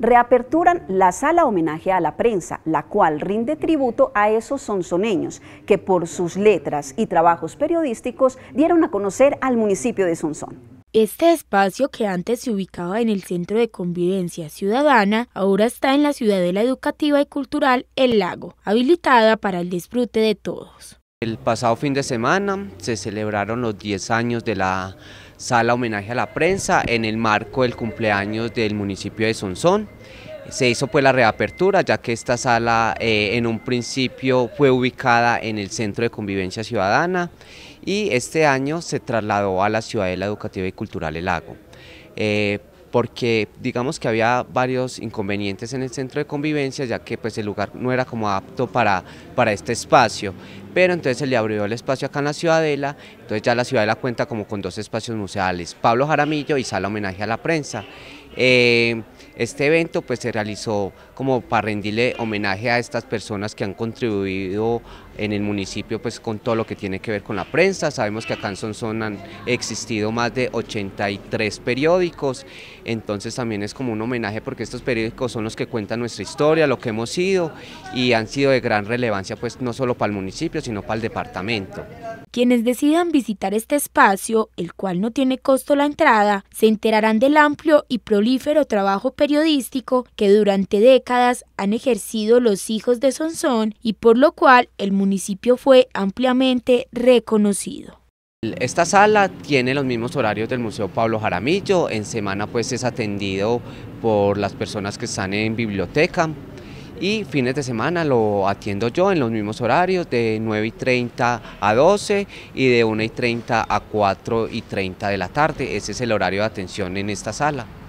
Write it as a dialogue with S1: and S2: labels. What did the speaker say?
S1: reaperturan la sala homenaje a la prensa, la cual rinde tributo a esos sonzoneños que por sus letras y trabajos periodísticos dieron a conocer al municipio de Sonsón. Este espacio que antes se ubicaba en el Centro de Convivencia Ciudadana, ahora está en la Ciudadela Educativa y Cultural El Lago, habilitada para el disfrute de todos.
S2: El pasado fin de semana se celebraron los 10 años de la sala homenaje a la prensa en el marco del cumpleaños del municipio de Sonsón. Se hizo pues la reapertura ya que esta sala eh, en un principio fue ubicada en el Centro de Convivencia Ciudadana y este año se trasladó a la Ciudadela Educativa y Cultural El Lago. Eh, porque digamos que había varios inconvenientes en el centro de convivencia, ya que pues el lugar no era como apto para, para este espacio, pero entonces se le abrió el espacio acá en la Ciudadela, entonces ya la Ciudadela cuenta como con dos espacios museales, Pablo Jaramillo y Sala Homenaje a la Prensa. Eh, este evento pues se realizó como para rendirle homenaje a estas personas que han contribuido en el municipio pues con todo lo que tiene que ver con la prensa. Sabemos que acá en Sonsón han existido más de 83 periódicos, entonces también es como un homenaje porque estos periódicos son los que cuentan nuestra historia, lo que hemos sido y han sido de gran relevancia pues no solo para el municipio sino para el departamento.
S1: Quienes decidan visitar este espacio, el cual no tiene costo la entrada, se enterarán del amplio y prolífero trabajo periodístico que durante décadas han ejercido los hijos de Sonsón y por lo cual el municipio municipio fue ampliamente reconocido.
S2: Esta sala tiene los mismos horarios del Museo Pablo Jaramillo, en semana pues es atendido por las personas que están en biblioteca y fines de semana lo atiendo yo en los mismos horarios de 9 y 30 a 12 y de 1 y 30 a 4 y 30 de la tarde, ese es el horario de atención en esta sala.